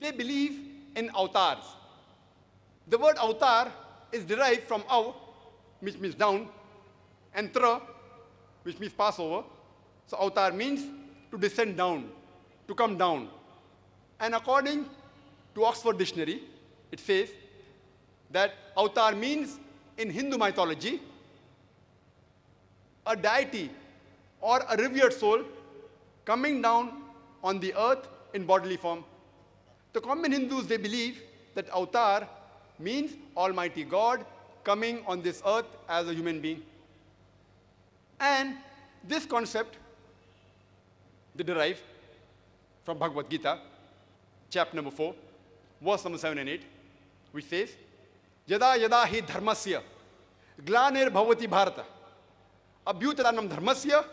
They believe in avatars. The word avatar is derived from av, which means down, and tra, which means Passover. So avatar means to descend down, to come down. And according to Oxford Dictionary, it says that avatar means in Hindu mythology, a deity or a revered soul coming down on the earth in bodily form the common Hindus, they believe that avatar means Almighty God coming on this earth as a human being. And this concept they derive from Bhagavad Gita, chapter number 4, verse number 7 and 8, which says, Yada yada hi dharmasya glanir bhavati bharata abhyutadanam dharmasya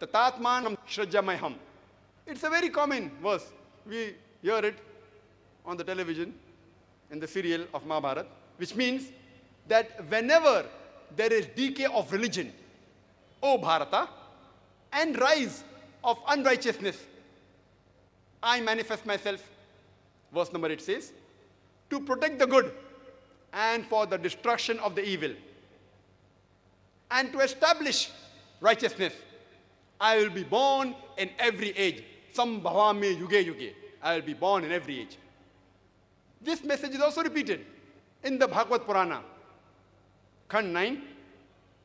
tatatmanam shrajyamayam. It's a very common verse. We hear it on the television in the serial of Mahabharata, which means that whenever there is decay of religion, O Bharata, and rise of unrighteousness, I manifest myself, verse number 8 says, to protect the good and for the destruction of the evil, and to establish righteousness. I will be born in every age. Sambhavame yuge yuge. I will be born in every age. This message is also repeated in the Bhagavad Purana, Khand 9,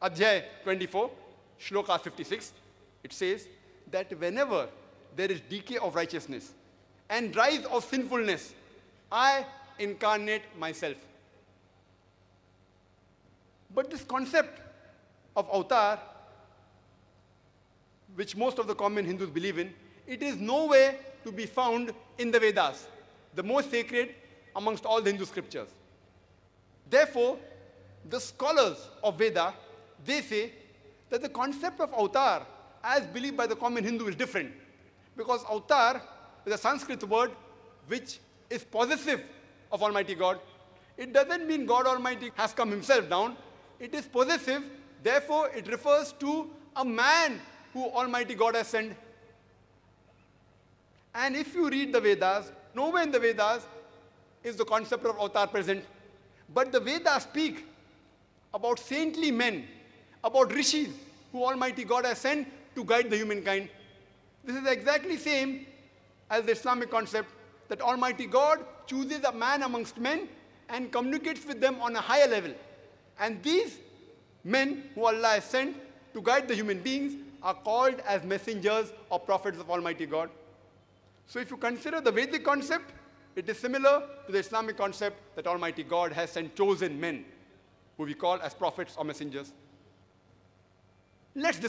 Adhyay 24, Shloka 56. It says that whenever there is decay of righteousness and rise of sinfulness, I incarnate myself. But this concept of avatar, which most of the common Hindus believe in, it is nowhere to be found in the Vedas, the most sacred amongst all the Hindu scriptures. Therefore, the scholars of Veda, they say that the concept of avatar as believed by the common Hindu is different because avatar is a Sanskrit word which is possessive of Almighty God. It doesn't mean God Almighty has come himself down. It is possessive, therefore it refers to a man who Almighty God has sent. And if you read the Vedas, nowhere in the Vedas is the concept of avatar present. But the Vedas speak about saintly men, about rishis, who Almighty God has sent to guide the humankind. This is exactly same as the Islamic concept that Almighty God chooses a man amongst men and communicates with them on a higher level. And these men who Allah has sent to guide the human beings are called as messengers or prophets of Almighty God. So if you consider the Vedic concept it is similar to the Islamic concept that Almighty God has sent chosen men, who we call as prophets or messengers. Let's